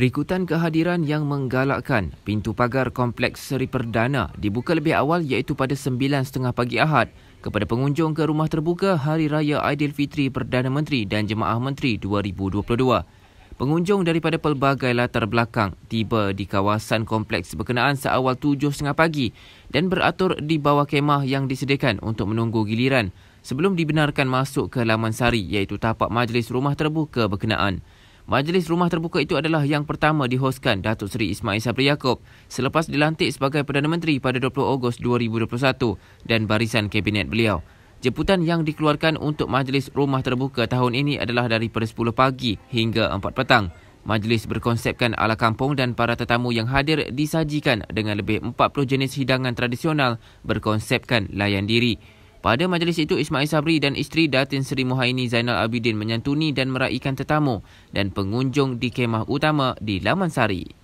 Perikutan kehadiran yang menggalakkan pintu pagar Kompleks Seri Perdana dibuka lebih awal iaitu pada 9.30 pagi Ahad kepada pengunjung ke rumah terbuka Hari Raya Aidilfitri Perdana Menteri dan Jemaah Menteri 2022. Pengunjung daripada pelbagai latar belakang tiba di kawasan kompleks berkenaan seawal 7.30 pagi dan beratur di bawah kemah yang disediakan untuk menunggu giliran sebelum dibenarkan masuk ke Laman Sari iaitu tapak majlis rumah terbuka berkenaan. Majlis Rumah Terbuka itu adalah yang pertama dihoskan Datuk Seri Ismail Sabri Yaakob selepas dilantik sebagai Perdana Menteri pada 20 Ogos 2021 dan barisan Kabinet beliau. Jemputan yang dikeluarkan untuk Majlis Rumah Terbuka tahun ini adalah dari 10 pagi hingga 4 petang. Majlis berkonsepkan ala kampung dan para tetamu yang hadir disajikan dengan lebih 40 jenis hidangan tradisional berkonsepkan layan diri. Pada majlis itu, Ismail Sabri dan isteri Datin Seri Muhaini Zainal Abidin menyantuni dan meraihkan tetamu dan pengunjung di kemah utama di Laman Sari.